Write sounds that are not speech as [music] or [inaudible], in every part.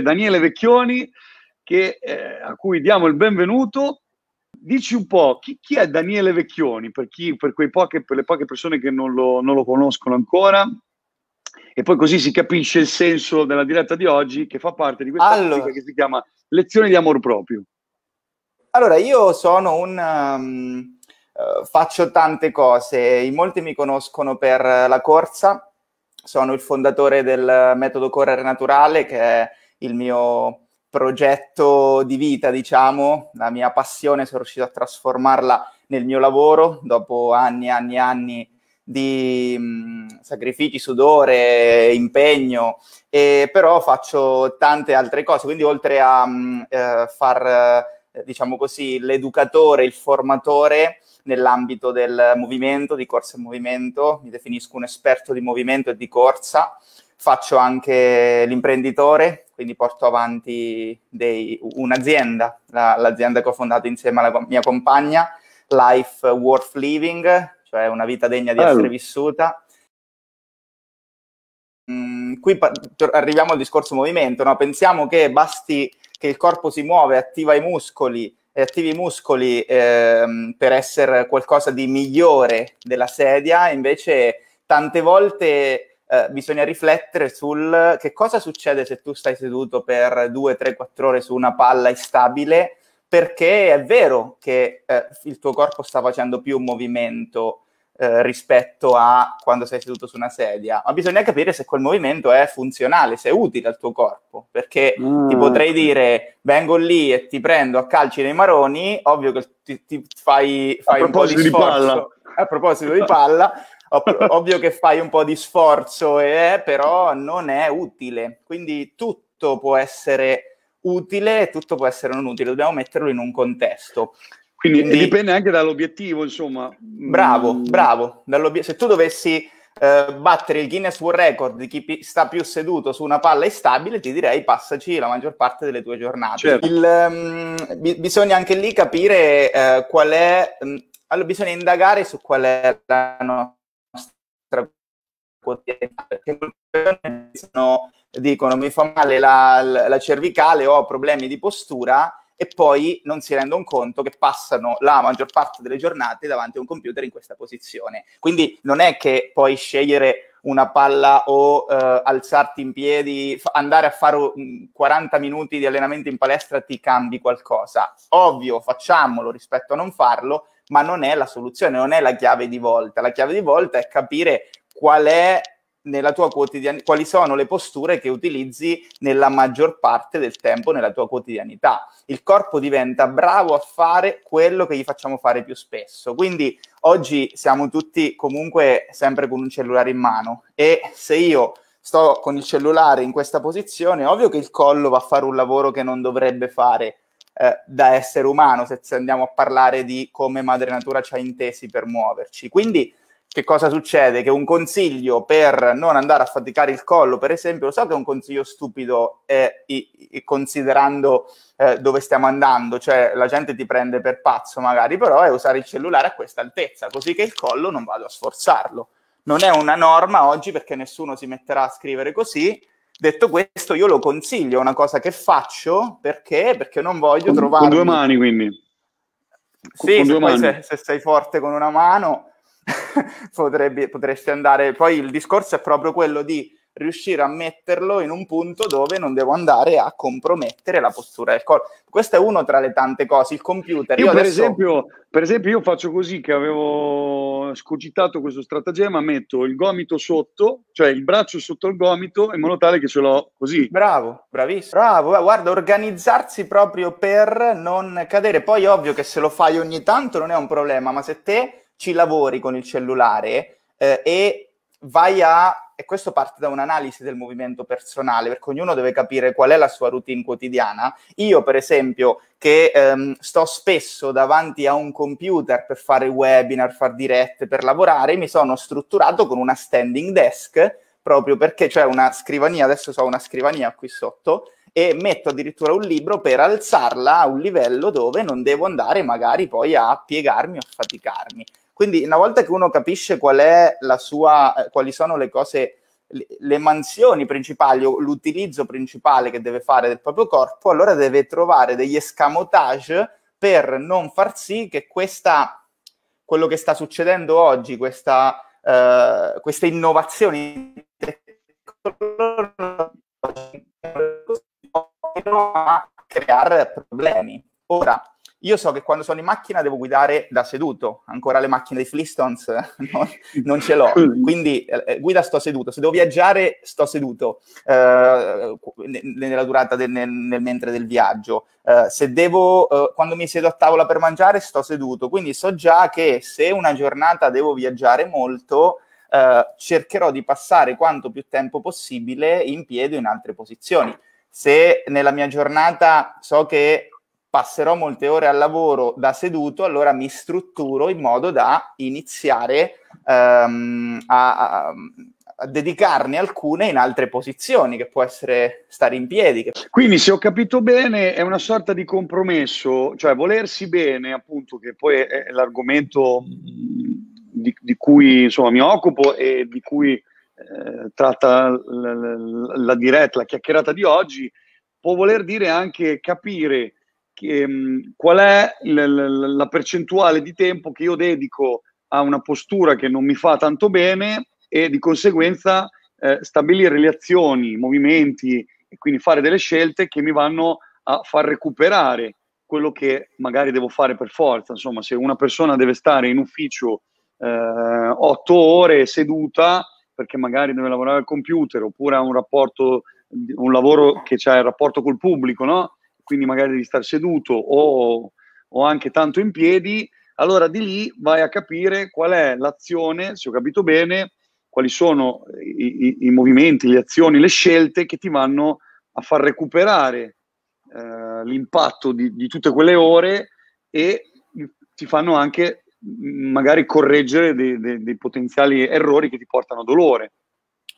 Daniele Vecchioni, che, eh, a cui diamo il benvenuto. Dici un po' chi, chi è Daniele Vecchioni, per, chi, per, poche, per le poche persone che non lo, non lo, conoscono ancora, e poi così si capisce il senso della diretta di oggi, che fa parte di questa allora. che si chiama Lezioni di amor proprio. Allora, io sono un... Um, uh, faccio tante cose, in molti mi conoscono per la corsa, sono il fondatore del metodo Correre Naturale, che è il mio progetto di vita, diciamo, la mia passione, sono riuscito a trasformarla nel mio lavoro dopo anni e anni e anni di mh, mm, sacrifici, sudore, impegno, e però faccio tante altre cose, quindi oltre a mh, mm, eh, far, eh, diciamo così, l'educatore, il formatore nell'ambito del movimento, di corsa e movimento, mi definisco un esperto di movimento e di corsa, faccio anche l'imprenditore, quindi porto avanti dei, un'azienda, la, l'azienda che ho fondato insieme alla mia compagna, Life Worth Living, cioè una vita degna di allora. essere vissuta. Mm, qui pa- arriviamo al discorso movimento, no? pensiamo che basti che il corpo si muove, attiva i muscoli, e attivi i muscoli ehm, per essere qualcosa di migliore della sedia, invece tante volte eh, bisogna riflettere sul che cosa succede se tu stai seduto per 2, 3, 4 ore su una palla instabile, perché è vero che eh, il tuo corpo sta facendo più movimento eh, rispetto a quando sei seduto su una sedia, ma bisogna capire se quel movimento è funzionale, se è utile al tuo corpo, perché mm. ti potrei dire vengo lì e ti prendo a calci nei maroni, ovvio che ti, ti fai, fai un po' di, di sforzo. Palla. A proposito di palla, [laughs] [laughs] ovvio che fai un po' di sforzo, eh, però non è utile. Quindi tutto può essere utile e tutto può essere non utile, dobbiamo metterlo in un contesto. Quindi, Quindi dipende anche dall'obiettivo, insomma. Mm. Bravo, bravo. Se tu dovessi eh, battere il Guinness World Record di chi pi- sta più seduto su una palla instabile, ti direi passaci la maggior parte delle tue giornate. Certo. Il, um, bi- bisogna anche lì capire eh, qual è... Um, allora, bisogna indagare su qual è la nostra nostra quotidianità, dicono mi fa male la, la cervicale, ho problemi di postura e poi non si rendono conto che passano la maggior parte delle giornate davanti a un computer in questa posizione. Quindi non è che puoi scegliere una palla o eh, alzarti in piedi, f- andare a fare mm, un, 40 minuti di allenamento in palestra ti cambi qualcosa. Ovvio, facciamolo rispetto a non farlo, ma non è la soluzione, non è la chiave di volta. La chiave di volta è capire qual è nella tua quotidianità, quali sono le posture che utilizzi nella maggior parte del tempo nella tua quotidianità. Il corpo diventa bravo a fare quello che gli facciamo fare più spesso. Quindi oggi siamo tutti comunque sempre con un cellulare in mano e se io sto con il cellulare in questa posizione, ovvio che il collo va a fare un lavoro che non dovrebbe fare, eh, da essere umano, se andiamo a parlare di come madre natura ci ha intesi per muoverci. Quindi che cosa succede? Che un consiglio per non andare a faticare il collo, per esempio, lo so che è un consiglio stupido eh, i, i, considerando eh, dove stiamo andando, cioè la gente ti prende per pazzo magari, però è usare il cellulare a questa altezza, così che il collo non vado a sforzarlo. Non è una norma oggi perché nessuno si metterà a scrivere così, Detto questo, io lo consiglio, è una cosa che faccio perché? Perché non voglio trovare. Con due mani, quindi. Con, sì, con se, poi se, se, sei forte con una mano [laughs] potrebbe, potresti andare. Poi il discorso è proprio quello di riuscire a metterlo in un punto dove non devo andare a compromettere la postura del corpo. Questo è uno tra le tante cose, il computer. Io, io per, adesso... esempio, per esempio io faccio così che avevo scogitato questo stratagemma, metto il gomito sotto, cioè il braccio sotto il gomito in modo tale che ce l'ho così. Bravo, bravissimo. Bravo, eh, guarda, organizzarsi proprio per non cadere. Poi ovvio che se lo fai ogni tanto non è un problema, ma se te ci lavori con il cellulare eh, e vai a e questo parte da un'analisi del movimento personale, perché ognuno deve capire qual è la sua routine quotidiana. Io, per esempio, che ehm, sto spesso davanti a un computer per fare webinar, far dirette, per lavorare, mi sono strutturato con una standing desk, proprio perché c'è una scrivania, adesso so una scrivania qui sotto, e metto addirittura un libro per alzarla a un livello dove non devo andare magari poi a piegarmi o a faticarmi. Quindi una volta che uno capisce qual è la sua, eh, quali sono le cose, le mansioni principali o l'utilizzo principale che deve fare del proprio corpo, allora deve trovare degli escamotage per non far sì che questa, quello che sta succedendo oggi, questa, eh, queste innovazioni tecnologiche a creare problemi. Ora, io so che quando sono in macchina devo guidare da seduto, ancora le macchine dei Flintstones eh, [laughs] non, non ce l'ho, mm. quindi eh, eh, guida sto seduto, se devo viaggiare sto seduto eh, nella durata del, nel, nel mentre del viaggio, eh, se devo, eh, quando mi siedo a tavola per mangiare sto seduto, quindi so già che se una giornata devo viaggiare molto, cercherò di passare quanto più tempo possibile in piedi o in altre posizioni. Se nella mia giornata so che passerò molte ore al lavoro da seduto, allora mi strutturo in modo da iniziare ehm, a, a, a, dedicarne alcune in altre posizioni, che può essere stare in piedi. Che... Quindi, se ho capito bene, è una sorta di compromesso, cioè volersi bene, appunto, che poi è l'argomento mm, di, di cui insomma, mi occupo e di cui eh, tratta la, la, la diretta, la chiacchierata di oggi, può voler dire anche capire che, mm, qual è la, la, la percentuale di tempo che io dedico a una postura che non mi fa tanto bene e di conseguenza eh, stabilire le azioni, i movimenti e quindi fare delle scelte che mi vanno a far recuperare quello che magari devo fare per forza. Insomma, se una persona deve stare in ufficio eh, otto ore seduta perché magari deve lavorare al computer oppure ha un rapporto, un lavoro che c'è il rapporto col pubblico, no? quindi magari devi star seduto o, o anche tanto in piedi, allora di lì vai a capire qual è l'azione, se ho capito bene, quali sono i, i, i movimenti, le azioni, le scelte che ti vanno a far recuperare eh, l'impatto di, di, tutte quelle ore e ti fanno anche mm, magari correggere dei, dei, dei potenziali errori che ti portano a dolore.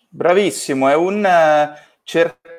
Bravissimo, è un uh, cercare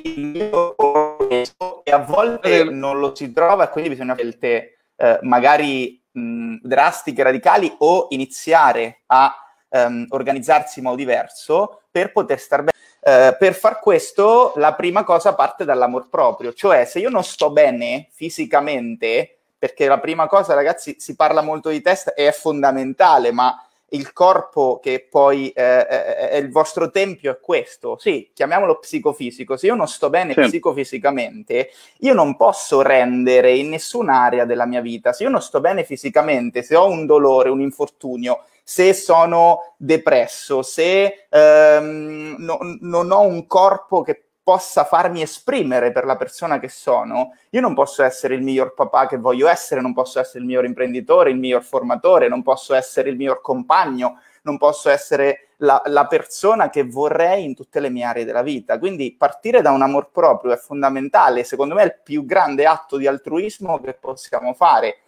e a volte non lo si trova, e quindi bisogna fare scelte eh, magari mh, drastiche, radicali o iniziare a ehm, organizzarsi in modo diverso per poter star bene. Eh, per far questo, la prima cosa parte dall'amor proprio, cioè se io non sto bene fisicamente, perché la prima cosa, ragazzi, si parla molto di testa e è fondamentale, ma il corpo che poi eh, è eh, eh, eh, il vostro tempio è questo, sì, chiamiamolo psicofisico, se io non sto bene sì. psicofisicamente, io non posso rendere in nessun'area della mia vita, se io non sto bene fisicamente, se ho un dolore, un infortunio, se sono depresso, se ehm, no, non ho un corpo che possa farmi esprimere per la persona che sono, io non posso essere il miglior papà che voglio essere, non posso essere il miglior imprenditore, il miglior formatore, non posso essere il miglior compagno, non posso essere la, la persona che vorrei in tutte le mie aree della vita. Quindi partire da un amor proprio è fondamentale, secondo me è il più grande atto di altruismo che possiamo fare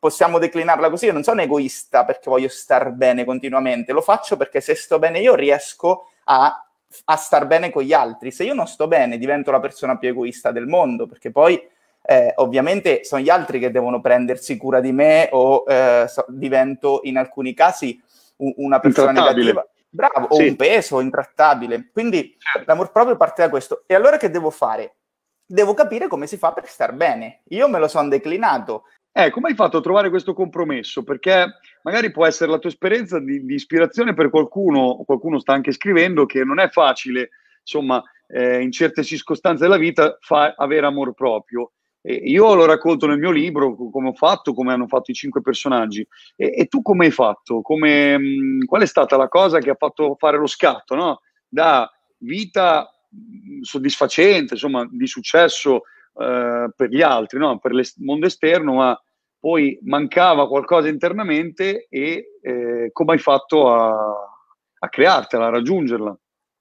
possiamo declinarla così, io non sono egoista perché voglio star bene continuamente, lo faccio perché se sto bene io riesco a a star bene con gli altri. Se io non sto bene, divento la persona più egoista del mondo, perché poi eh, ovviamente sono gli altri che devono prendersi cura di me o eh, so, divento in alcuni casi un, una persona negativa. Bravo, o un peso intrattabile. Quindi certo. l'amor proprio parte da questo. E allora che devo fare? Devo capire come si fa per star bene. Io me lo sono declinato eh, come hai fatto a trovare questo compromesso? Perché magari può essere la tua esperienza di, di ispirazione per qualcuno, qualcuno sta anche scrivendo che non è facile, insomma, eh, in certe circostanze della vita fa, avere amor proprio. E io lo racconto nel mio libro come ho fatto, come hanno fatto i cinque personaggi. E, e tu come hai fatto? Come, mh, mm, qual è stata la cosa che ha fatto fare lo scatto no? da vita mm, soddisfacente, insomma, di successo eh, per gli altri, no? per il mondo esterno, ma poi mancava qualcosa internamente e eh, come hai fatto a, a creartela, a raggiungerla?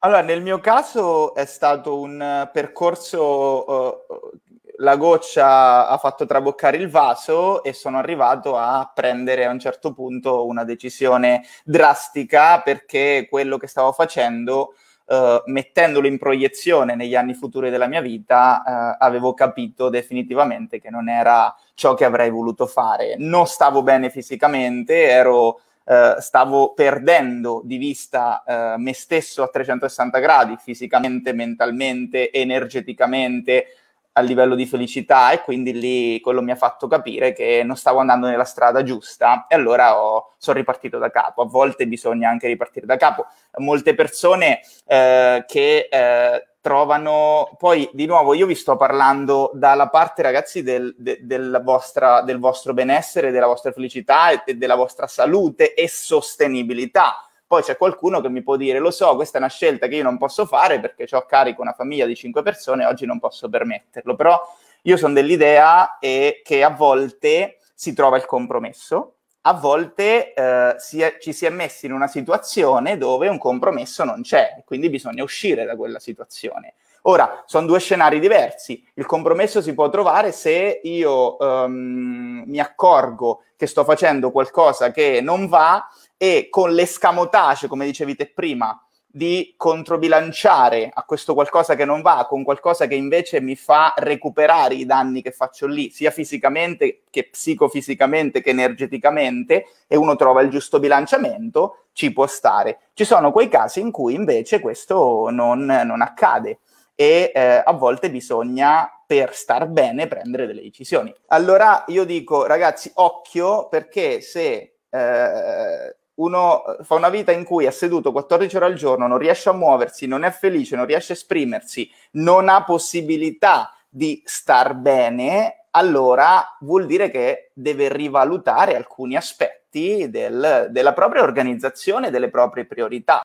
Allora, nel mio caso è stato un percorso, uh, la goccia ha fatto traboccare il vaso e sono arrivato a prendere a un certo punto una decisione drastica perché quello che stavo facendo eh, mettendolo in proiezione negli anni futuri della mia vita, eh, avevo capito definitivamente che non era ciò che avrei voluto fare. Non stavo bene fisicamente, ero, eh, stavo perdendo di vista eh, me stesso a 360 gradi, fisicamente, mentalmente, energeticamente, a livello di felicità e quindi lì quello mi ha fatto capire che non stavo andando nella strada giusta e allora ho, sono ripartito da capo. A volte bisogna anche ripartire da capo. Molte persone eh, che eh, trovano, poi di nuovo io vi sto parlando dalla parte ragazzi del, de, del, vostra, del vostro benessere, della vostra felicità e della vostra salute e sostenibilità poi c'è qualcuno che mi può dire, lo so, questa è una scelta che io non posso fare perché ho a carico una famiglia di cinque persone e oggi non posso permetterlo. Però io sono dell'idea eh, che a volte si trova il compromesso, a volte eh, si è, ci si è messi in una situazione dove un compromesso non c'è, quindi bisogna uscire da quella situazione. Ora, sono due scenari diversi. Il compromesso si può trovare se io um, mi accorgo che sto facendo qualcosa che non va e con l'escamotace, come dicevi te prima, di controbilanciare a questo qualcosa che non va con qualcosa che invece mi fa recuperare i danni che faccio lì, sia fisicamente che psicofisicamente che energeticamente, e uno trova il giusto bilanciamento, ci può stare. Ci sono quei casi in cui invece questo non, non accade e eh, a volte bisogna per star bene prendere delle decisioni. Allora io dico ragazzi occhio perché se eh, uno fa una vita in cui è seduto 14 ore al giorno, non riesce a muoversi, non è felice, non riesce a esprimersi, non ha possibilità di star bene, allora vuol dire che deve rivalutare alcuni aspetti del, della propria organizzazione delle proprie priorità.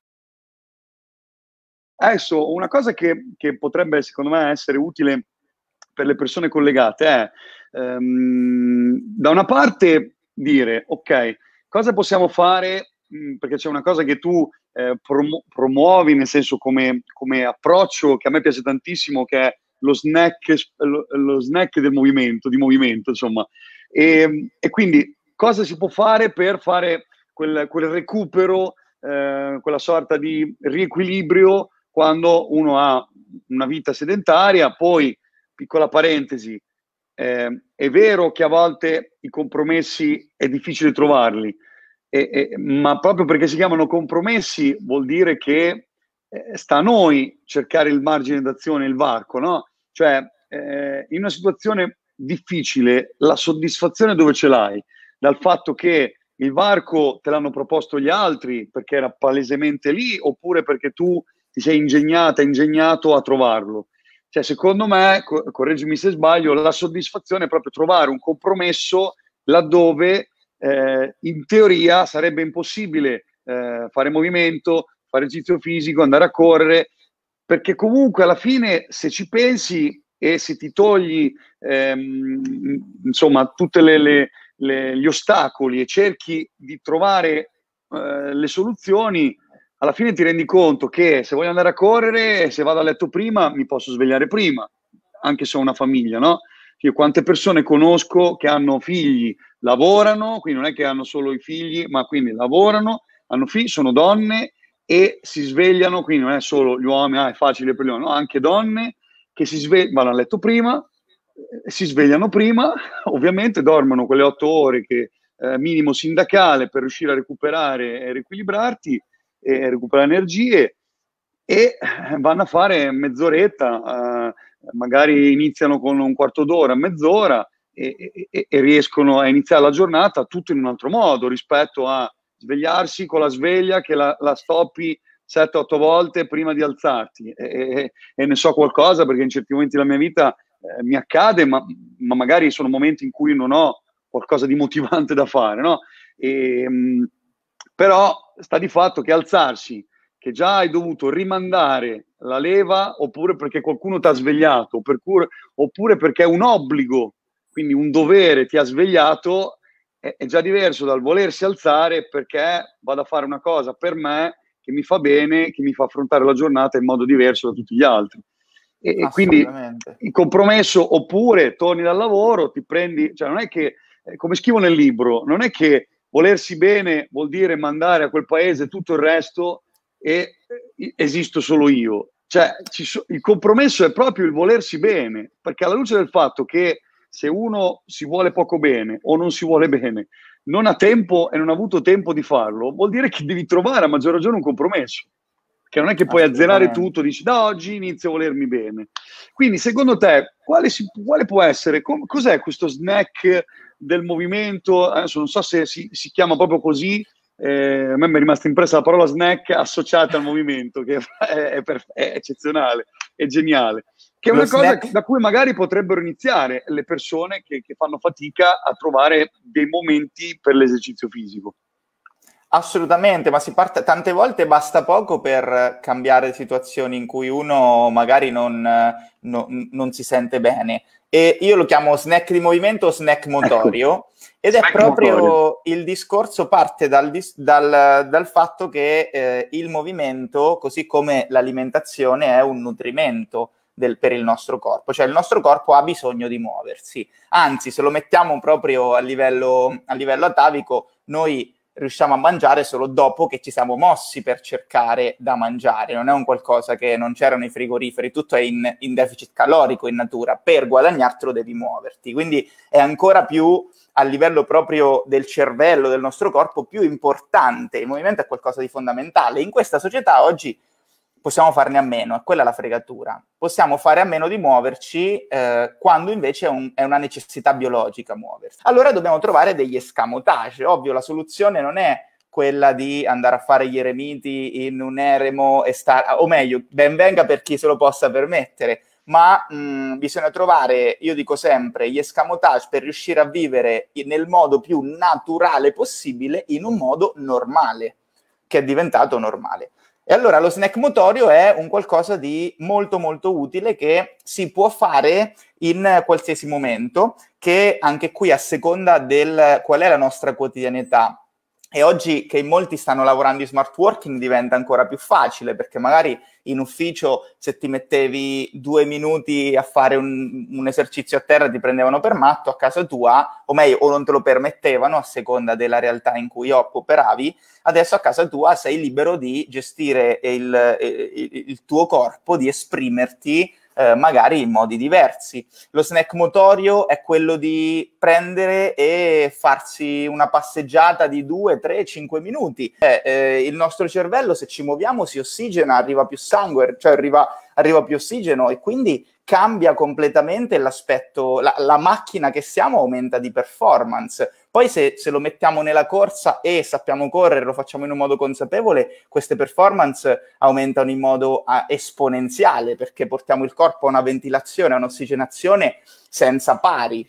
Adesso, una cosa che, che potrebbe, secondo me, essere utile per le persone collegate è, ehm, da una parte, dire, ok, cosa possiamo fare? Mm, perché c'è una cosa che tu eh, promu- promuovi, nel senso come, come, approccio che a me piace tantissimo, che è lo snack, lo, lo snack del movimento, di movimento, insomma. E, ehm, e, quindi cosa si può fare per fare quel, quel recupero, eh, quella sorta di riequilibrio quando uno ha una vita sedentaria. Poi, piccola parentesi, eh, è vero che a volte i compromessi è difficile trovarli, eh, eh, ma proprio perché si chiamano compromessi vuol dire che eh, sta a noi cercare il margine d'azione, il varco, no? Cioè, eh, in una situazione difficile la soddisfazione dove ce l'hai? Dal fatto che il varco te l'hanno proposto gli altri perché era palesemente lì oppure perché tu ti sei ingegnata, ingegnato a trovarlo. Cioè, secondo me, co- correggimi se sbaglio, la soddisfazione è proprio trovare un compromesso laddove eh, in teoria sarebbe impossibile eh, fare movimento, fare esercizio fisico, andare a correre, perché comunque alla fine se ci pensi e se ti togli ehm, insomma tutti gli ostacoli e cerchi di trovare eh, le soluzioni, alla fine ti rendi conto che se voglio andare a correre, se vado a letto prima, mi posso svegliare prima, anche se ho una famiglia, no? Io quante persone conosco che hanno figli, lavorano, quindi non è che hanno solo i figli, ma quindi lavorano, hanno figli, sono donne e si svegliano, quindi non è solo gli uomini, ah, è facile per gli uomini, no? anche donne che si svegliano, vanno a letto prima, eh, si svegliano prima, [laughs] ovviamente dormono quelle otto ore che eh, minimo sindacale per riuscire a recuperare e riequilibrarti e recupera energie e vanno a fare mezz'oretta, eh, magari iniziano con un quarto d'ora, mezz'ora e, e, e, riescono a iniziare la giornata tutto in un altro modo rispetto a svegliarsi con la sveglia che la, la stoppi 7-8 volte prima di alzarti e, e, ne so qualcosa perché in certi momenti della mia vita eh, mi accade, ma, ma, magari sono momenti in cui non ho qualcosa di motivante da fare, no? E, mh, mm, però sta di fatto che alzarsi, che già hai dovuto rimandare la leva oppure perché qualcuno ti ha svegliato, oppure perché è un obbligo, quindi un dovere ti ha svegliato, è, già diverso dal volersi alzare perché vado a fare una cosa per me che mi fa bene, che mi fa affrontare la giornata in modo diverso da tutti gli altri. E, e quindi il compromesso oppure torni dal lavoro, ti prendi, cioè non è che, eh, come scrivo nel libro, non è che volersi bene vuol dire mandare a quel paese tutto il resto e eh, esisto solo io. Cioè, so, il compromesso è proprio il volersi bene, perché alla luce del fatto che se uno si vuole poco bene o non si vuole bene, non ha tempo e non ha avuto tempo di farlo, vuol dire che devi trovare a maggior ragione un compromesso. Che non è che puoi azzerare tutto, dici da oggi inizio a volermi bene. Quindi, secondo te, quale, si, quale può essere? Com- cos'è questo snack del movimento, adesso non so se si, si chiama proprio così, eh, a me mi è rimasta impressa la parola snack associata al movimento, che [laughs] è, è, è eccezionale, è geniale, che è una Lo cosa snack. da cui magari potrebbero iniziare le persone che, che fanno fatica a trovare dei momenti per l'esercizio fisico. Assolutamente, ma si parte, tante volte basta poco per cambiare situazioni in cui uno magari non, no, non si sente bene. E io lo chiamo snack di movimento o snack ecco. motorio. Ed snack è proprio motorio. il discorso parte dal, dal, dal fatto che eh, il movimento, così come l'alimentazione, è un nutrimento. Del, per il nostro corpo, cioè il nostro corpo ha bisogno di muoversi. Anzi, se lo mettiamo proprio a livello, a livello atavico, noi riusciamo a mangiare solo dopo che ci siamo mossi per cercare da mangiare, non è un qualcosa che non c'erano i frigoriferi, tutto è in, in deficit calorico in natura, per guadagnartelo devi muoverti, quindi è ancora più a livello proprio del cervello, del nostro corpo, più importante, il movimento è qualcosa di fondamentale, in questa società oggi possiamo farne a meno, è quella la fregatura. Possiamo fare a meno di muoverci eh, quando invece è, un, è, una necessità biologica muoversi. Allora dobbiamo trovare degli escamotage. Ovvio, la soluzione non è quella di andare a fare gli eremiti in un eremo e stare, o meglio, ben venga per chi se lo possa permettere, ma mh, mm, bisogna trovare, io dico sempre, gli escamotage per riuscire a vivere nel modo più naturale possibile in un modo normale, che è diventato normale. E allora lo snack motorio è un qualcosa di molto molto utile che si può fare in qualsiasi momento, che anche qui a seconda del qual è la nostra quotidianità e oggi che in molti stanno lavorando in smart working diventa ancora più facile perché magari in ufficio se ti mettevi due minuti a fare un, un esercizio a terra ti prendevano per matto a casa tua, o meglio, o non te lo permettevano a seconda della realtà in cui operavi. Adesso a casa tua sei libero di gestire il, il, il tuo corpo, di esprimerti eh, magari in modi diversi. Lo snack motorio è quello di prendere e farsi una passeggiata di 2, 3, 5 minuti. Eh, eh, il nostro cervello, se ci muoviamo, si ossigena, arriva più sangue, cioè arriva, arriva più ossigeno e quindi cambia completamente l'aspetto, la, la, macchina che siamo aumenta di performance. Poi se, se, lo mettiamo nella corsa e sappiamo correre, lo facciamo in un modo consapevole, queste performance aumentano in modo a, esponenziale perché portiamo il corpo a una ventilazione, a un'ossigenazione senza pari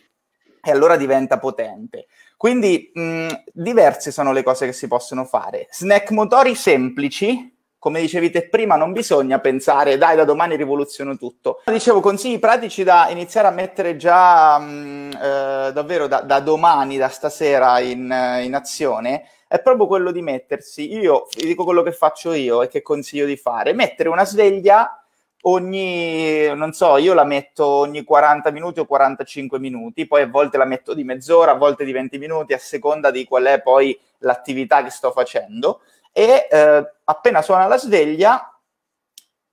e allora diventa potente. Quindi mh, diverse sono le cose che si possono fare. Snack motori semplici, come dicevi te prima, non bisogna pensare, dai, da domani rivoluziono tutto. Dicevo, consigli pratici da iniziare a mettere già mh, mm, eh, davvero da, da, domani, da stasera in, eh, in, azione, è proprio quello di mettersi, io vi dico quello che faccio io e che consiglio di fare, mettere una sveglia ogni, non so, io la metto ogni 40 minuti o 45 minuti, poi a volte la metto di mezz'ora, a volte di 20 minuti, a seconda di qual è poi l'attività che sto facendo e eh, appena suona la sveglia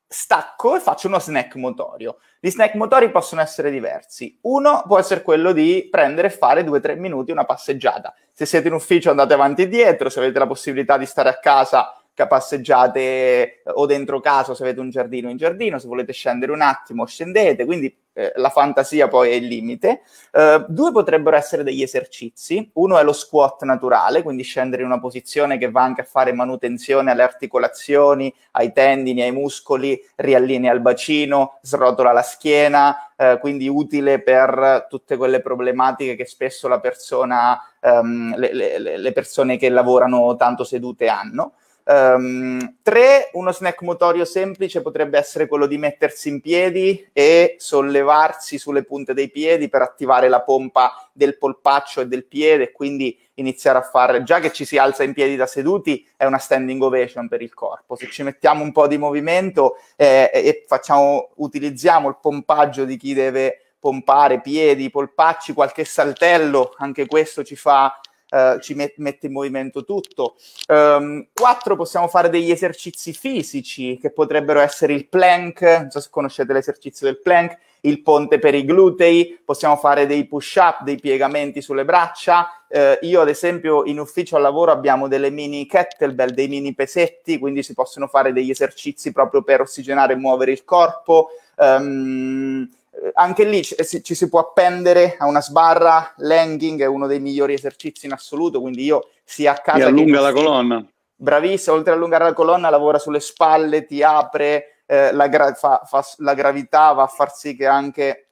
stacco e faccio uno snack motorio. Gli snack motori possono essere diversi. Uno può essere quello di prendere e fare 2-3 minuti una passeggiata. Se siete in ufficio andate avanti e dietro, se avete la possibilità di stare a casa passeggiate eh, o dentro casa, se avete un giardino in giardino, se volete scendere un attimo scendete, quindi eh, la fantasia poi è il limite. Eh, due potrebbero essere degli esercizi. Uno è lo squat naturale, quindi scendere in una posizione che va anche a fare manutenzione alle articolazioni, ai tendini, ai muscoli, riallinea il bacino, srotola la schiena, eh, quindi utile per tutte quelle problematiche che spesso la persona, ehm, le, le, le persone che lavorano tanto sedute hanno. Um, tre, uno snack motorio semplice potrebbe essere quello di mettersi in piedi e sollevarsi sulle punte dei piedi per attivare la pompa del polpaccio e del piede, quindi iniziare a fare, già che ci si alza in piedi da seduti, è una standing ovation per il corpo. Se ci mettiamo un po' di movimento eh, e facciamo, utilizziamo il pompaggio di chi deve pompare piedi, polpacci, qualche saltello, anche questo ci fa eh, ci met- mette in movimento tutto. Um, quattro, possiamo fare degli esercizi fisici che potrebbero essere il plank, non so se conoscete l'esercizio del plank, il ponte per i glutei, possiamo fare dei push-up, dei piegamenti sulle braccia. Eh, io, ad esempio, in ufficio al lavoro abbiamo delle mini kettlebell, dei mini pesetti, quindi si possono fare degli esercizi proprio per ossigenare e muovere il corpo. Um, eh, anche lì eh, ci si può appendere a una sbarra, l'hanging è uno dei migliori esercizi in assoluto, quindi io sia a casa... Ti allunga la colonna. Bravissimo, oltre a allungare la colonna lavora sulle spalle, ti apre, eh, la, gra- fa, fa, la, gravità va a far sì che anche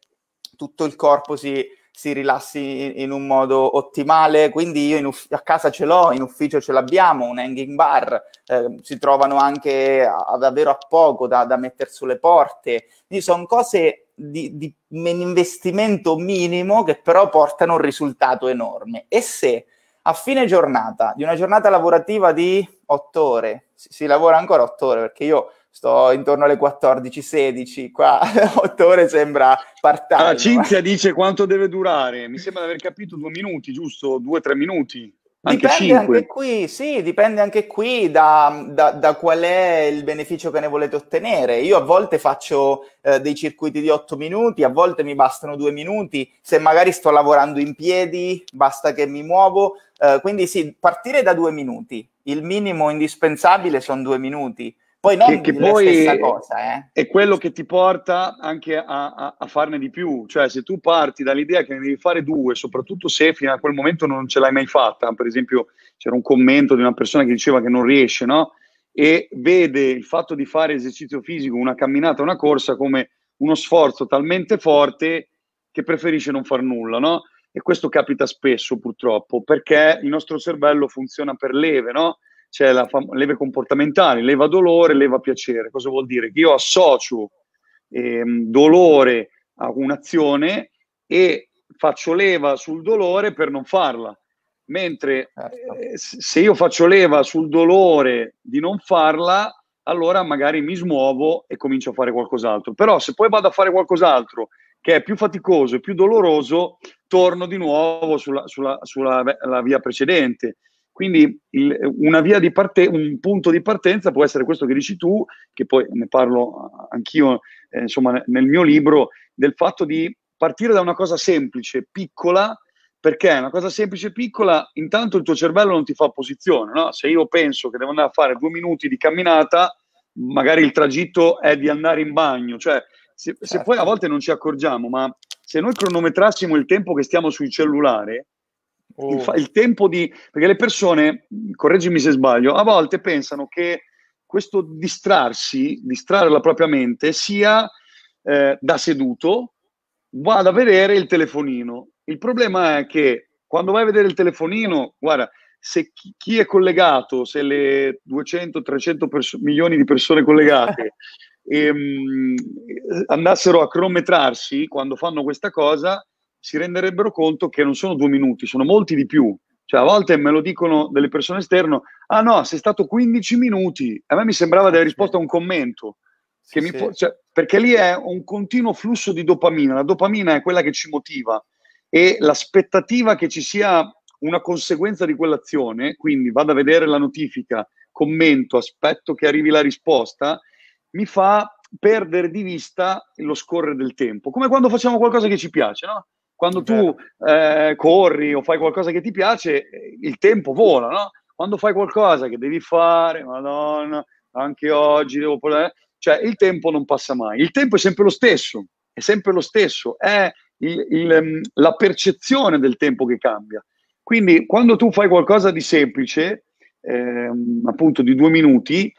tutto il corpo si, si rilassi in, in, un modo ottimale, quindi io uff- a casa ce l'ho, in ufficio ce l'abbiamo, un hanging bar, eh, si trovano anche a, a davvero a poco da, da mettere sulle porte, quindi sono cose di, di un investimento minimo che però portano un risultato enorme. E se a fine giornata, di una giornata lavorativa di 8 ore, si, si lavora ancora 8 ore perché io sto intorno alle 14-16, qua 8 [laughs] ore sembra partita. Allora, ah, Cinzia dice quanto deve durare, mi sembra di aver capito due minuti, giusto? Due, tre minuti. Anche dipende 5. anche qui, sì, dipende anche qui da, da, da, qual è il beneficio che ne volete ottenere. Io a volte faccio eh, dei circuiti di 8 minuti, a volte mi bastano 2 minuti, se magari sto lavorando in piedi, basta che mi muovo. Eh, quindi sì, partire da 2 minuti. Il minimo indispensabile sono 2 minuti. Poi non che, che poi cosa, eh. è quello che ti porta anche a, a, a, farne di più. Cioè, se tu parti dall'idea che ne devi fare due, soprattutto se fino a quel momento non ce l'hai mai fatta, per esempio c'era un commento di una persona che diceva che non riesce, no? E vede il fatto di fare esercizio fisico, una camminata, una corsa, come uno sforzo talmente forte che preferisce non far nulla, no? E questo capita spesso, purtroppo, perché il nostro cervello funziona per leve, no? c'è la fam- leve comportamentale, leva dolore, leva piacere. Cosa vuol dire? Che io associo ehm, dolore a un'azione e faccio leva sul dolore per non farla. Mentre certo. eh, se io faccio leva sul dolore di non farla, allora magari mi smuovo e comincio a fare qualcos'altro. Però se poi vado a fare qualcos'altro che è più faticoso e più doloroso, torno di nuovo sulla, sulla, sulla via precedente quindi il, una via di parte, un punto di partenza può essere questo che dici tu, che poi ne parlo eh, anch'io, eh, insomma, nel mio libro, del fatto di partire da una cosa semplice, piccola, perché una cosa semplice e piccola, intanto il tuo cervello non ti fa opposizione, no? Se io penso che devo andare a fare due minuti di camminata, magari il tragitto è di andare in bagno, cioè se, se poi a certo. volte non ci accorgiamo, ma se noi cronometrassimo il tempo che stiamo sul cellulare, Oh. Il, il, tempo di... Perché le persone, correggimi se sbaglio, a volte pensano che questo distrarsi, distrarre la propria mente, sia eh, da seduto, vada a vedere il telefonino. Il problema è che quando vai a vedere il telefonino, guarda, se chi, chi è collegato, se le 200-300 perso- milioni di persone collegate [laughs] e, ehm, andassero a cronometrarsi quando fanno questa cosa, si renderebbero conto che non sono due minuti, sono molti di più. Cioè, a volte me lo dicono delle persone esterne, ah no, sei stato 15 minuti. A me mi sembrava di aver risposto a un commento. Sì, sì. Po- cioè, perché lì è un continuo flusso di dopamina. La dopamina è quella che ci motiva e l'aspettativa che ci sia una conseguenza di quell'azione, quindi vado a vedere la notifica, commento, aspetto che arrivi la risposta, mi fa perdere di vista lo scorrere del tempo, come quando facciamo qualcosa che ci piace, no? Quando tu certo. eh, corri o fai qualcosa che ti piace, il tempo vola, no? Quando fai qualcosa che devi fare, madonna, anche oggi devo... Eh, cioè, il tempo non passa mai. Il tempo è sempre lo stesso, è sempre lo stesso. È il, il, mm, la percezione del tempo che cambia. Quindi, quando tu fai qualcosa di semplice, eh, appunto di due minuti,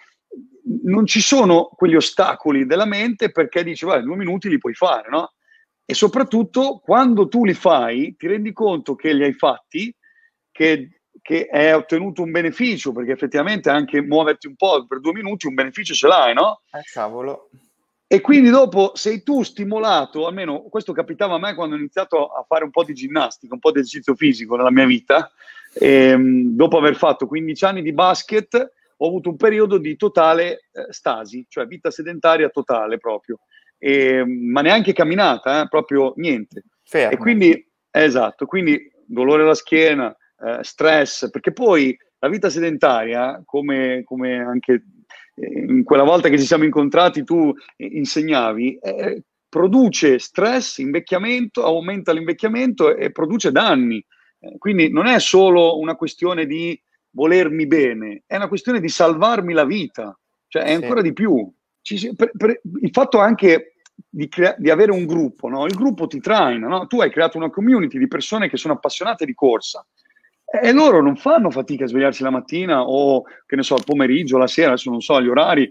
non ci sono quegli ostacoli della mente perché dici, vai, due minuti li puoi fare, no? e soprattutto quando tu li fai ti rendi conto che li hai fatti, che, che hai ottenuto un beneficio, perché effettivamente anche muoverti un po' per due minuti un beneficio ce l'hai, no? Eh, cavolo. E quindi dopo sei tu stimolato, almeno questo capitava a me quando ho iniziato a fare un po' di ginnastica, un po' di esercizio fisico nella mia vita, e, ehm, dopo aver fatto 15 anni di basket ho avuto un periodo di totale eh, stasi, cioè vita sedentaria totale proprio e, ehm, ma neanche camminata, eh, proprio niente. Fermo. E quindi, esatto, quindi dolore alla schiena, eh, stress, perché poi la vita sedentaria, come, come anche eh, in quella volta che ci siamo incontrati tu eh, insegnavi, eh, produce stress, invecchiamento, aumenta l'invecchiamento e produce danni. Quindi non è solo una questione di volermi bene, è una questione di salvarmi la vita, cioè è ancora sì. di più. Ci, per, per, il fatto anche di, crea- di avere un gruppo, no? il gruppo ti traina, no? tu hai creato una community di persone che sono appassionate di corsa e loro non fanno fatica a svegliarsi la mattina o che ne so, al pomeriggio, la sera, adesso non so, gli orari,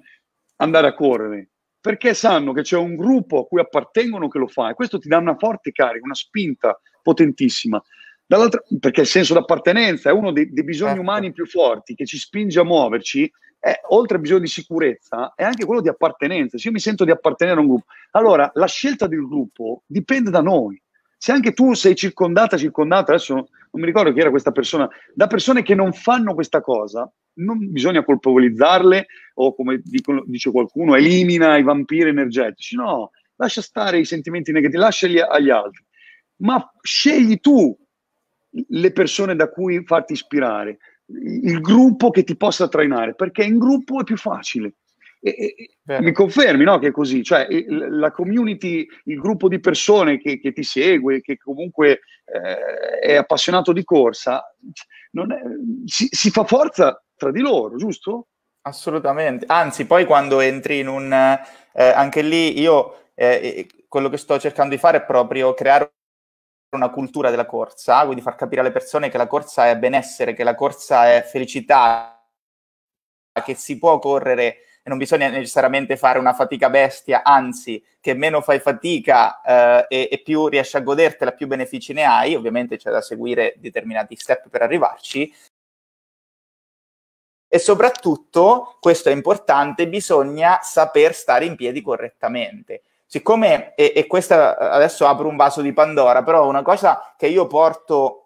andare a correre perché sanno che c'è un gruppo a cui appartengono che lo fa e questo ti dà una forte carica, una spinta potentissima. Dall'altra, perché il senso d'appartenenza è uno dei, dei bisogni certo. umani più forti che ci spinge a muoverci eh, oltre al bisogno di sicurezza, è anche quello di appartenenza. Se io mi sento di appartenere a un gruppo, allora la scelta del gruppo dipende da noi. Se anche tu sei circondata, circondata, adesso non, mi ricordo chi era questa persona, da persone che non fanno questa cosa, non bisogna colpevolizzarle o come dicono, dice qualcuno, elimina i vampiri energetici. No, lascia stare i sentimenti negativi, lasciali agli altri. Ma scegli tu le persone da cui farti ispirare il gruppo che ti possa trainare, perché in gruppo è più facile. E, e, mi confermi no, che è così, cioè la community, il gruppo di persone che, che ti segue, che comunque eh, è appassionato di corsa, è, si, si fa forza tra di loro, giusto? Assolutamente, anzi poi quando entri in un... Eh, anche lì io eh, eh quello che sto cercando di fare è proprio creare una cultura della corsa, quindi far capire alle persone che la corsa è benessere, che la corsa è felicità, che si può correre e non bisogna necessariamente fare una fatica bestia, anzi, che meno fai fatica eh, e, e, più riesci a godertela, più benefici ne hai. Ovviamente c'è da seguire determinati step per arrivarci. E soprattutto, questo è importante, bisogna saper stare in piedi correttamente siccome, e, e questa adesso apro un vaso di Pandora, però una cosa che io porto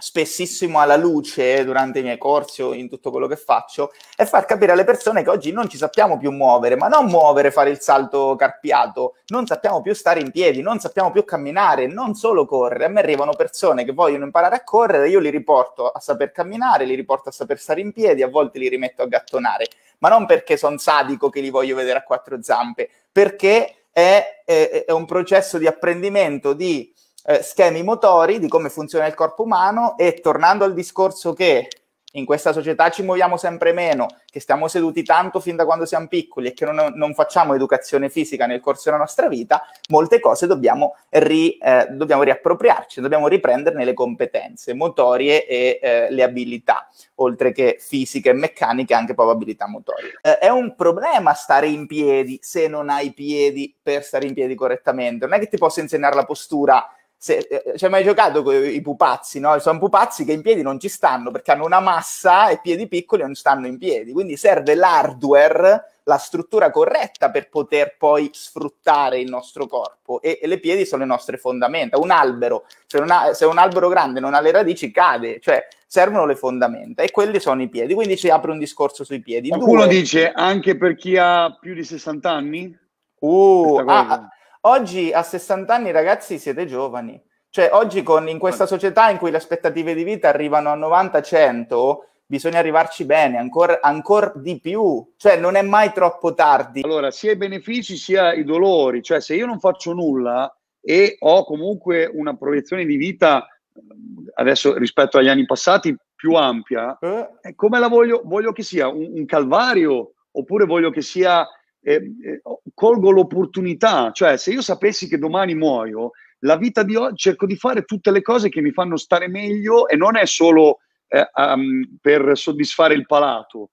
spessissimo alla luce durante i miei corsi o in tutto quello che faccio è far capire alle persone che oggi non ci sappiamo più muovere, ma non muovere, fare il salto carpiato, non sappiamo più stare in piedi, non sappiamo più camminare, non solo correre. A me arrivano persone che vogliono imparare a correre, io li riporto a saper camminare, li riporto a saper stare in piedi, a volte li rimetto a gattonare, ma non perché sono sadico che li voglio vedere a quattro zampe, perché è, è, è un processo di apprendimento di eh, schemi motori, di come funziona il corpo umano e tornando al discorso che in questa società ci muoviamo sempre meno, che stiamo seduti tanto fin da quando siamo piccoli e che non, non facciamo educazione fisica nel corso della nostra vita, molte cose dobbiamo, ri, eh, dobbiamo riappropriarci, dobbiamo riprenderne le competenze motorie e eh, le abilità, oltre che fisiche e meccaniche, anche probabilità motorie. Eh, è un problema stare in piedi se non hai piedi per stare in piedi correttamente, non è che ti posso insegnare la postura se, cioè, mai giocato con i pupazzi, no? Sono pupazzi che in piedi non ci stanno perché hanno una massa e piedi piccoli non stanno in piedi. Quindi serve l'hardware, la struttura corretta per poter poi sfruttare il nostro corpo. E, e le piedi sono le nostre fondamenta. Un albero, cioè ha, se un albero grande non ha le radici, cade. Cioè, servono le fondamenta e quelli sono i piedi. Quindi ci apre un discorso sui piedi. Qualcuno Due... dice anche per chi ha più di 60 anni? Uh, ah, Oggi a 60 anni ragazzi siete giovani. Cioè oggi con, in questa società in cui le aspettative di vita arrivano a 90-100, bisogna arrivarci bene, ancora ancor di più, cioè non è mai troppo tardi. Allora, sia i benefici sia i dolori, cioè se io non faccio nulla e ho comunque una proiezione di vita ehm, adesso rispetto agli anni passati più ampia, eh. eh? come la voglio? Voglio che sia un, un calvario oppure voglio che sia eh, colgo l'opportunità, cioè se io sapessi che domani muoio, la vita di oggi cerco di fare tutte le cose che mi fanno stare meglio e non è solo eh, um, per soddisfare il palato.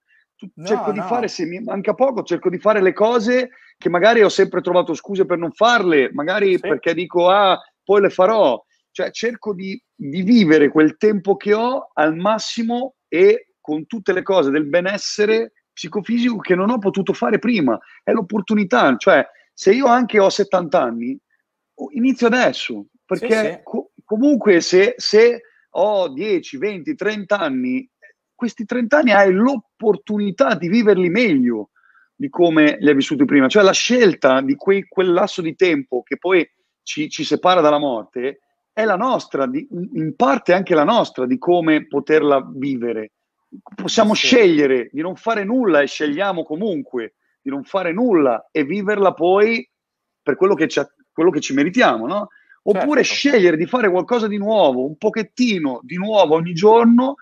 cerco no. di fare, se mi manca poco, cerco di fare le cose che magari ho sempre trovato scuse per non farle, magari sì. perché dico ah, poi le farò. Cioè, cerco di, di vivere quel tempo che ho al massimo e con tutte le cose del benessere psicofisico che non ho potuto fare prima, è l'opportunità, cioè se io anche ho 70 anni, inizio adesso, perché sì, sì. Co- comunque se, se ho 10, 20, 30 anni, questi 30 anni hai l'opportunità di viverli meglio di come li hai vissuti prima, cioè la scelta di quei, quel lasso di tempo che poi ci, ci separa dalla morte è la nostra, di, in parte anche la nostra, di come poterla vivere possiamo sì. scegliere di non fare nulla e scegliamo comunque di non fare nulla e viverla poi per quello che ci, quello che ci meritiamo, no? Oppure certo. scegliere di fare qualcosa di nuovo, un pochettino di nuovo ogni giorno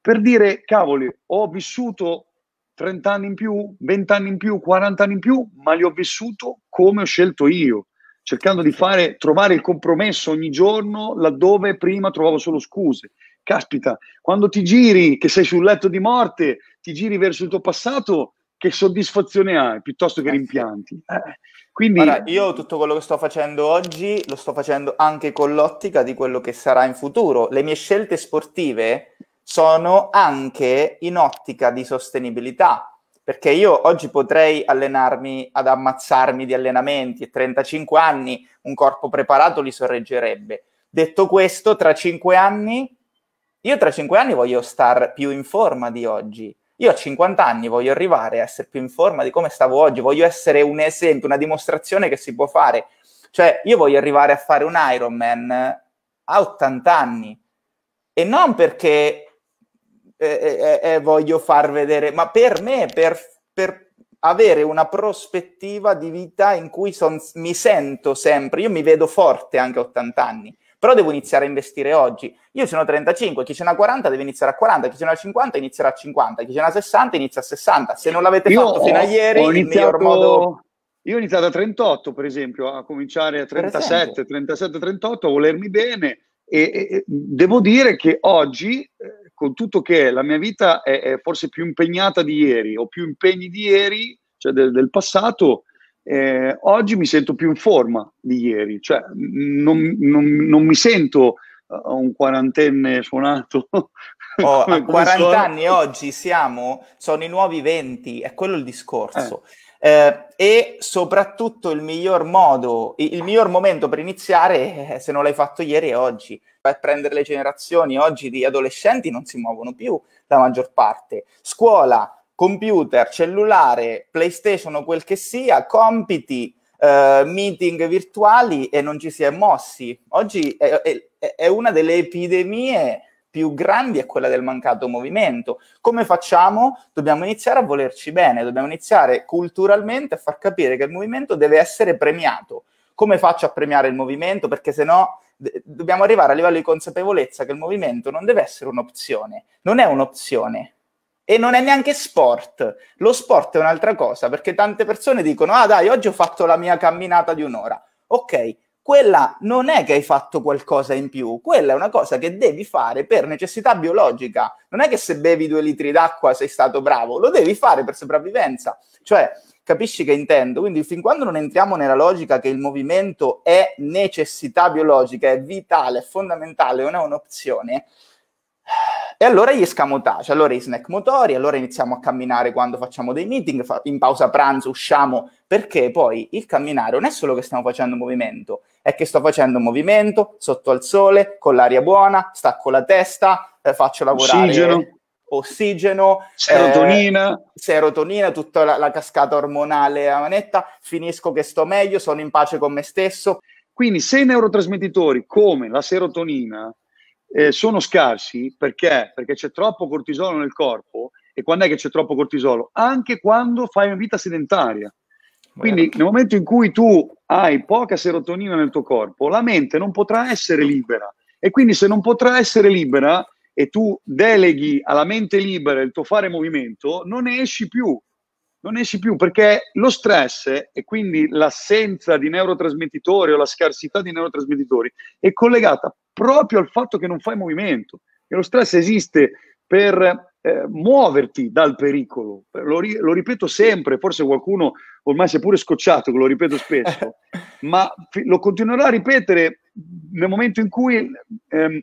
per dire, cavoli, ho vissuto 30 anni in più, 20 anni in più, 40 anni in più, ma li ho vissuto come ho scelto io, cercando di fare, trovare il compromesso ogni giorno laddove prima trovavo solo scuse caspita, quando ti giri, che sei sul letto di morte, ti giri verso il tuo passato, che soddisfazione hai piuttosto che eh rimpianti. Eh, quindi... Guarda, io tutto quello che sto facendo oggi lo sto facendo anche con l'ottica di quello che sarà in futuro. Le mie scelte sportive sono anche in ottica di sostenibilità, perché io oggi potrei allenarmi ad ammazzarmi di allenamenti e 35 anni un corpo preparato li sorreggerebbe. Detto questo, tra 5 anni io tra cinque anni voglio star più in forma di oggi. Io a 50 anni voglio arrivare a essere più in forma di come stavo oggi, voglio essere un esempio, una dimostrazione che si può fare. Cioè, io voglio arrivare a fare un Ironman a 80 anni e non perché eh eh, eh, eh, voglio far vedere, ma per me, per, per avere una prospettiva di vita in cui son, mi sento sempre, io mi vedo forte anche a 80 anni però devo iniziare a investire oggi. Io sono 35, chi ce n'ha 40 deve iniziare a 40, chi ce n'ha 50 inizierà a 50, chi ce n'ha 60 inizia a 60. Se non l'avete Io fatto ho, fino a ieri, iniziato... il miglior modo... Io ho iniziato a 38, per esempio, a cominciare a 37, 37, 38, a volermi bene. E, e, devo dire che oggi, eh, con tutto che la mia vita è, è, forse più impegnata di ieri, o più impegni di ieri, cioè del, del passato, eh, oggi mi sento più in forma di ieri, cioè non, non, non mi sento uh, un quarantenne suonato. Oh, [laughs] a 40 sono. anni oggi siamo, sono i nuovi 20, è quello il discorso. Eh. Eh, e soprattutto il miglior modo, il miglior momento per iniziare, eh, se non l'hai fatto ieri, è oggi. Per prendere le generazioni oggi di adolescenti non si muovono più la maggior parte. Scuola, computer, cellulare, PlayStation o quel che sia, compiti, eh, meeting virtuali e non ci si è mossi. Oggi è, è, è una delle epidemie più grandi è quella del mancato movimento. Come facciamo? Dobbiamo iniziare a volerci bene, dobbiamo iniziare culturalmente a far capire che il movimento deve essere premiato. Come faccio a premiare il movimento? Perché se no d- dobbiamo arrivare a livello di consapevolezza che il movimento non deve essere un'opzione, non è un'opzione, e non è neanche sport. Lo sport è un'altra cosa, perché tante persone dicono, ah dai, oggi ho fatto la mia camminata di un'ora. Ok, quella non è che hai fatto qualcosa in più, quella è una cosa che devi fare per necessità biologica. Non è che se bevi due litri d'acqua sei stato bravo, lo devi fare per sopravvivenza. Cioè, capisci che intendo? Quindi fin quando non entriamo nella logica che il movimento è necessità biologica, è vitale, è fondamentale, non è un'opzione, e allora gli escamotage, allora i snack motori, allora iniziamo a camminare quando facciamo dei meeting, fa- in pausa pranzo usciamo, perché poi il camminare non è solo che stiamo facendo movimento, è che sto facendo movimento sotto al sole, con l'aria buona, stacco la testa, eh, faccio lavorare ossigeno, ossigeno serotonina. Eh, serotonina, tutta la, la cascata ormonale a manetta, finisco che sto meglio, sono in pace con me stesso. Quindi se i neurotrasmettitori come la serotonina eh, sono scarsi perché? Perché c'è troppo cortisolo nel corpo e quando è che c'è troppo cortisolo? Anche quando fai una vita sedentaria. Quindi certo. nel momento in cui tu hai poca serotonina nel tuo corpo, la mente non potrà essere libera e quindi se non potrà essere libera e tu deleghi alla mente libera il tuo fare movimento, non ne esci più non esci più perché lo stress e quindi l'assenza di neurotrasmettitori o la scarsità di neurotrasmettitori è collegata proprio al fatto che non fai movimento. E lo stress esiste per eh, muoverti dal pericolo. Lo, ri- lo, ripeto sempre, forse qualcuno ormai si è pure scocciato, lo ripeto spesso, [laughs] ma f- lo continuerò a ripetere nel momento in cui ehm,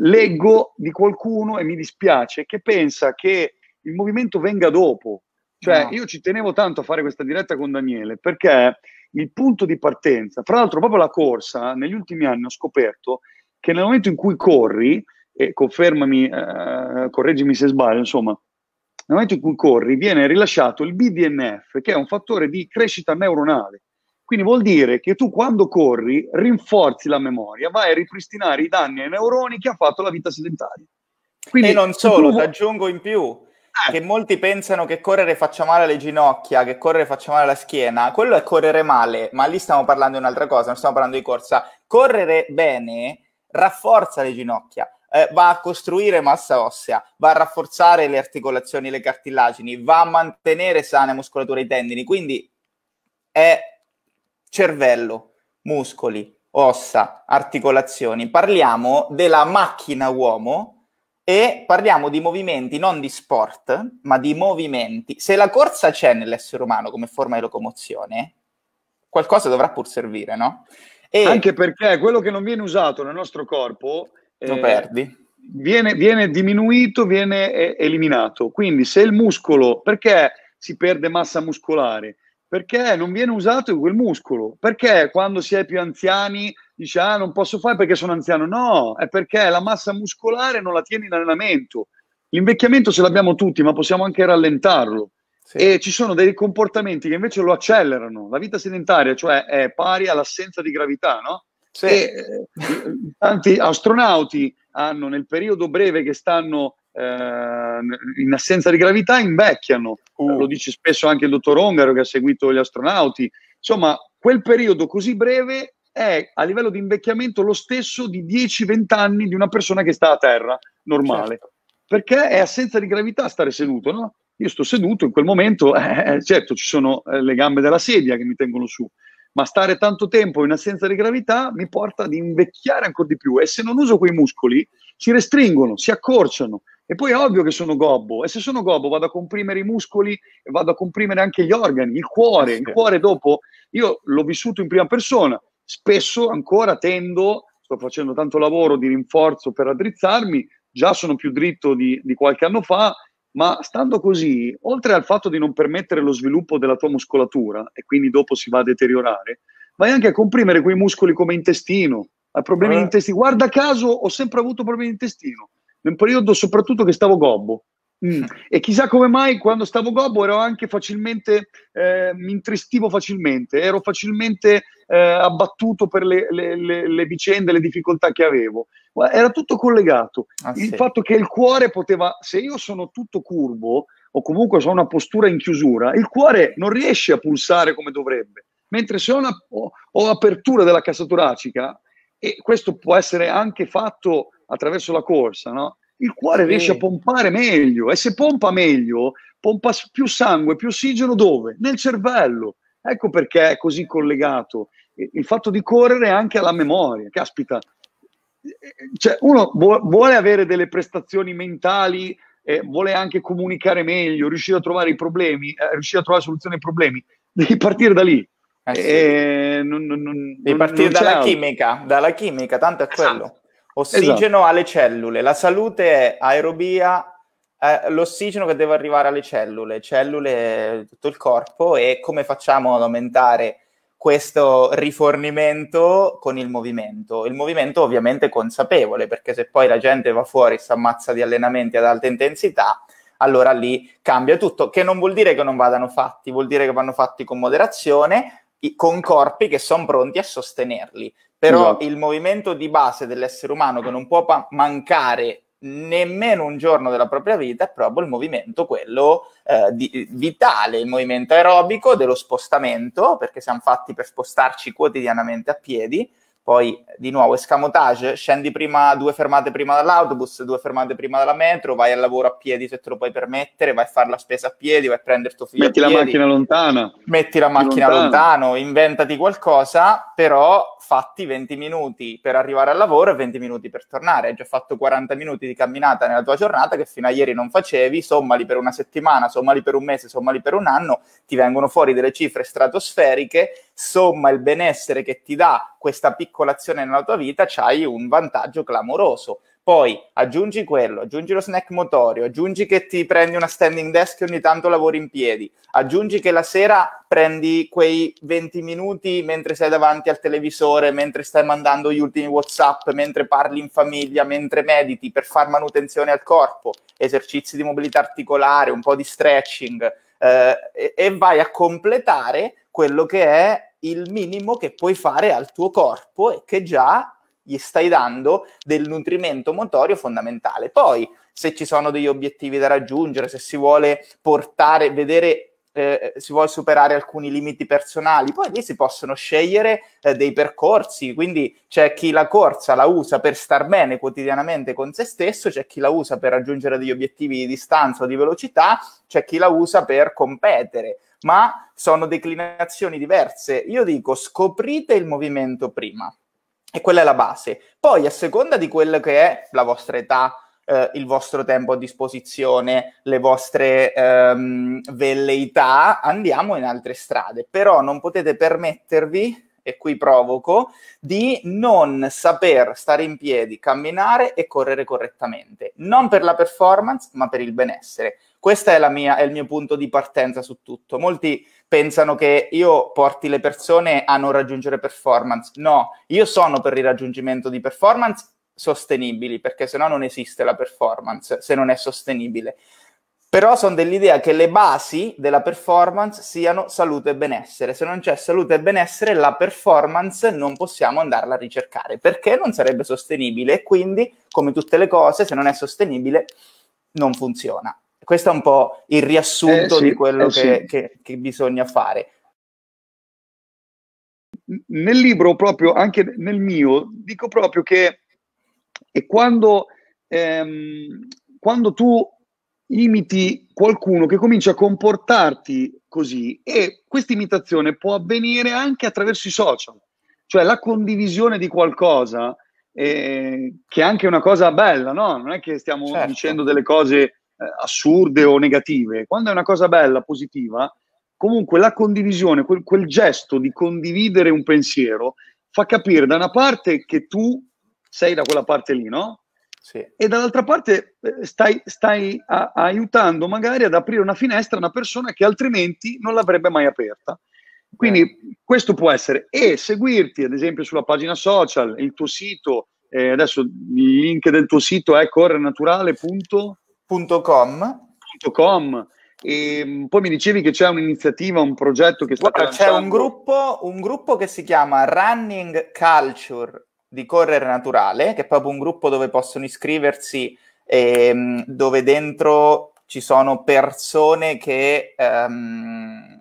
leggo di qualcuno e mi dispiace che pensa che il movimento venga dopo cioè, no. io ci tenevo tanto a fare questa diretta con Daniele perché il punto di partenza, fra l'altro, proprio la corsa, negli ultimi anni ho scoperto che nel momento in cui corri, e confermami, eh, correggimi se sbaglio, insomma, nel momento in cui corri viene rilasciato il BDNF, che è un fattore di crescita neuronale. Quindi vuol dire che tu quando corri rinforzi la memoria, vai a ripristinare i danni ai neuroni che ha fatto la vita sedentaria. Quindi, e non solo, tu... aggiungo in più, eh. che molti pensano che correre faccia male alle ginocchia, che correre faccia male alla schiena, quello è correre male, ma lì stiamo parlando di un'altra cosa, non stiamo parlando di corsa. Correre bene rafforza le ginocchia, eh, va a costruire massa ossea, va a rafforzare le articolazioni, le cartilagini, va a mantenere sane muscolature i tendini, quindi è cervello, muscoli, ossa, articolazioni. Parliamo della macchina uomo e parliamo di movimenti, non di sport, ma di movimenti. Se la corsa c'è nell'essere umano come forma di locomozione, qualcosa dovrà pur servire, no? E Anche perché quello che non viene usato nel nostro corpo lo eh, perdi. Viene, viene, diminuito, viene eh, eliminato. Quindi se il muscolo, perché si perde massa muscolare? perché non viene usato quel muscolo, perché quando si è più anziani dici ah non posso fare perché sono anziano, no, è perché la massa muscolare non la tieni in allenamento. L'invecchiamento ce l'abbiamo tutti, ma possiamo anche rallentarlo. Sì. E ci sono dei comportamenti che invece lo accelerano. La vita sedentaria, cioè, è pari all'assenza di gravità, no? Sì. E, eh, tanti astronauti hanno nel periodo breve che stanno eh, in assenza di gravità invecchiano. Uh. Lo dice spesso anche il dottor Ongaro che ha seguito gli astronauti. Insomma, quel periodo così breve è a livello di invecchiamento lo stesso di 10-20 anni di una persona che sta a terra, normale. Certo. Perché è assenza di gravità stare seduto, no? Io sto seduto in quel momento, eh, eh certo ci sono eh, le gambe della sedia che mi tengono su, ma stare tanto tempo in assenza di gravità mi porta ad invecchiare ancora di più e se non uso quei muscoli si restringono, si accorciano, e poi è ovvio che sono gobbo, e se sono gobbo vado a comprimere i muscoli, e vado a comprimere anche gli organi, il cuore. Il cuore dopo, io l'ho vissuto in prima persona, spesso ancora tendo, sto facendo tanto lavoro di rinforzo per addrizzarmi, già sono più dritto di, di qualche anno fa, ma stando così, oltre al fatto di non permettere lo sviluppo della tua muscolatura, e quindi dopo si va a deteriorare, vai anche a comprimere quei muscoli come intestino, hai problemi eh. di intestino. Guarda caso, ho sempre avuto problemi di intestino un periodo soprattutto che stavo gobbo. Mm. E chissà come mai quando stavo gobbo ero anche facilmente, eh, mi intristivo facilmente, ero facilmente eh, abbattuto per le, le, le, le, vicende, le difficoltà che avevo. era tutto collegato. Ah, il sì. fatto che il cuore poteva, se io sono tutto curvo o comunque ho una postura in chiusura, il cuore non riesce a pulsare come dovrebbe. Mentre se ho, una, ho, ho apertura della cassa toracica, e questo può essere anche fatto attraverso la corsa, no? il cuore sì. riesce a pompare meglio e se pompa meglio, pompa più sangue, più ossigeno dove? Nel cervello. Ecco perché è così collegato. Il fatto di correre anche alla memoria, caspita. Cioè, uno vuole avere delle prestazioni mentali, eh, vuole anche comunicare meglio, riuscire a trovare i problemi, eh, riuscire a trovare soluzioni ai problemi. Devi partire da lì. Eh sì. e non, non, non, Devi partire dalla chimica, dalla chimica, tanto è esatto. quello. Ossigeno esatto. alle cellule, la salute è aerobia, eh, l'ossigeno che deve arrivare alle cellule, cellule tutto il corpo e come facciamo ad aumentare questo rifornimento con il movimento. Il movimento ovviamente consapevole, perché se poi la gente va fuori, si ammazza di allenamenti ad alta intensità, allora lì cambia tutto, che non vuol dire che non vadano fatti, vuol dire che vanno fatti con moderazione, con corpi che sono pronti a sostenerli. Però esatto. il movimento di base dell'essere umano che non può pa- mancare nemmeno un giorno della propria vita è proprio il movimento quello eh, di, vitale, il movimento aerobico dello spostamento, perché siamo fatti per spostarci quotidianamente a piedi, poi di nuovo escamotage, scendi prima due fermate prima dall'autobus, due fermate prima dalla metro, vai al lavoro a piedi se te lo puoi permettere, vai a fare la spesa a piedi, vai a prendere tuo figlio metti la piedi, macchina lontana. Metti la macchina lontano. lontano, inventati qualcosa, però fatti 20 minuti per arrivare al lavoro e 20 minuti per tornare. Hai già fatto 40 minuti di camminata nella tua giornata che fino a ieri non facevi, sommali per una settimana, sommali per un mese, sommali per un anno, ti vengono fuori delle cifre stratosferiche somma il benessere che ti dà questa piccola azione nella tua vita, c'hai un vantaggio clamoroso. Poi aggiungi quello, aggiungi lo snack motorio, aggiungi che ti prendi una standing desk e ogni tanto lavori in piedi, aggiungi che la sera prendi quei 20 minuti mentre sei davanti al televisore, mentre stai mandando gli ultimi WhatsApp, mentre parli in famiglia, mentre mediti per far manutenzione al corpo, esercizi di mobilità articolare, un po' di stretching eh, e, e vai a completare quello che è il minimo che puoi fare al tuo corpo e che già gli stai dando del nutrimento motorio fondamentale. Poi, se ci sono degli obiettivi da raggiungere, se si vuole portare, vedere, eh, si vuole superare alcuni limiti personali, poi lì si possono scegliere eh, dei percorsi, quindi c'è chi la corsa la usa per star bene quotidianamente con se stesso, c'è chi la usa per raggiungere degli obiettivi di distanza o di velocità, c'è chi la usa per competere ma sono declinazioni diverse. Io dico scoprite il movimento prima e quella è la base. Poi a seconda di quello che è la vostra età, eh, il vostro tempo a disposizione, le vostre ehm, velleità, andiamo in altre strade, però non potete permettervi e qui provoco, di non saper stare in piedi, camminare e correre correttamente. Non per la performance, ma per il benessere. Questo è, è il mio punto di partenza su tutto. Molti pensano che io porti le persone a non raggiungere performance. No, io sono per il raggiungimento di performance sostenibili, perché sennò non esiste la performance se non è sostenibile però sono dell'idea che le basi della performance siano salute e benessere. Se non c'è salute e benessere, la performance non possiamo andarla a ricercare perché non sarebbe sostenibile e quindi, come tutte le cose, se non è sostenibile, non funziona. Questo è un po' il riassunto eh sì, di quello eh sì. che, che, bisogna fare. Nel libro, proprio anche nel mio, dico proprio che e quando, ehm, quando tu imiti qualcuno che comincia a comportarti così e questa imitazione può avvenire anche attraverso i social, cioè la condivisione di qualcosa eh, che è anche una cosa bella, no? Non è che stiamo certo. dicendo delle cose eh, assurde o negative, quando è una cosa bella, positiva, comunque la condivisione, quel, quel gesto di condividere un pensiero fa capire da una parte che tu sei da quella parte lì, no? Sì. E dall'altra parte eh, stai, stai a, aiutando magari ad aprire una finestra a una persona che altrimenti non l'avrebbe mai aperta. Quindi Beh. questo può essere e seguirti ad esempio sulla pagina social, il tuo sito, eh, adesso il link del tuo sito è correnaturale.com e ehm, poi mi dicevi che c'è un'iniziativa, un progetto che sta Guarda, C'è un gruppo, un gruppo che si chiama Running Culture di Correre Naturale, che è proprio un gruppo dove possono iscriversi, ehm, dove dentro ci sono persone che ehm,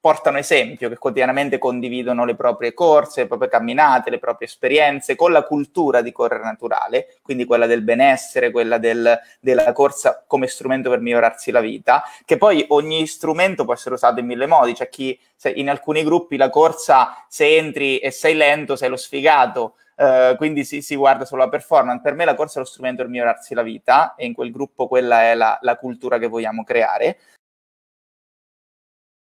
portano esempio, che quotidianamente condividono le proprie corse, le proprie camminate, le proprie esperienze con la cultura di Correre Naturale, quindi quella del benessere, quella del, della corsa come strumento per migliorarsi la vita, che poi ogni strumento può essere usato in mille modi, cioè chi in alcuni gruppi la corsa se entri e sei lento, sei lo sfigato, eh, quindi si, si, guarda solo la performance. Per me la corsa è lo strumento per migliorarsi la vita e in quel gruppo quella è la, la cultura che vogliamo creare.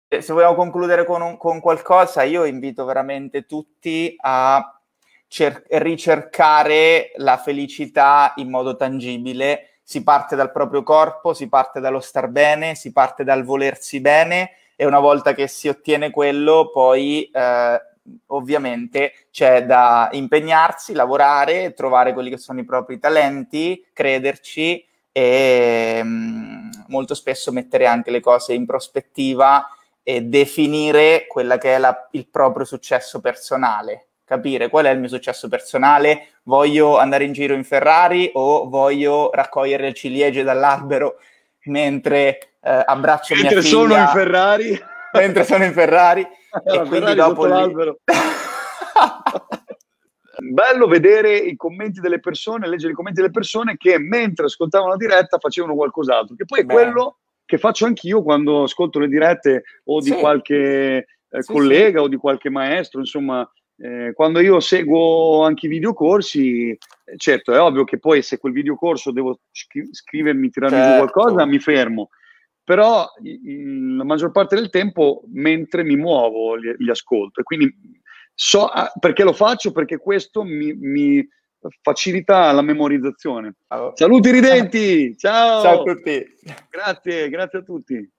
Se vogliamo concludere con, un, con qualcosa, io invito veramente tutti a cer- ricercare la felicità in modo tangibile. Si parte dal proprio corpo, si parte dallo star bene, si parte dal volersi bene e una volta che si ottiene quello, poi eh, ovviamente c'è da impegnarsi, lavorare, trovare quelli che sono i propri talenti, crederci e mm, molto spesso mettere anche le cose in prospettiva e definire quella che è la, il proprio successo personale. Capire qual è il mio successo personale, voglio andare in giro in Ferrari o voglio raccogliere le ciliegie dall'albero mentre eh, abbraccio mentre mia figlia. Mentre sono in Ferrari. mentre sono in Ferrari era e quindi dopo lì... [laughs] Bello vedere i commenti delle persone, leggere i commenti delle persone che mentre ascoltavano la diretta facevano qualcos'altro, che poi è quello che faccio anch'io quando ascolto le dirette o di sì. qualche eh, sì, collega sì. o di qualche maestro, insomma, eh, quando io seguo anche i videocorsi, eh, certo è ovvio che poi se quel videocorso devo scrivermi, tirarmi certo. giù qualcosa, mi fermo però la maggior parte del tempo mentre mi muovo li, li ascolto e quindi so ah, perché lo faccio, perché questo mi, mi facilita la memorizzazione. Allora. Saluti ridenti, ciao! Ciao a tutti! Grazie, grazie a tutti.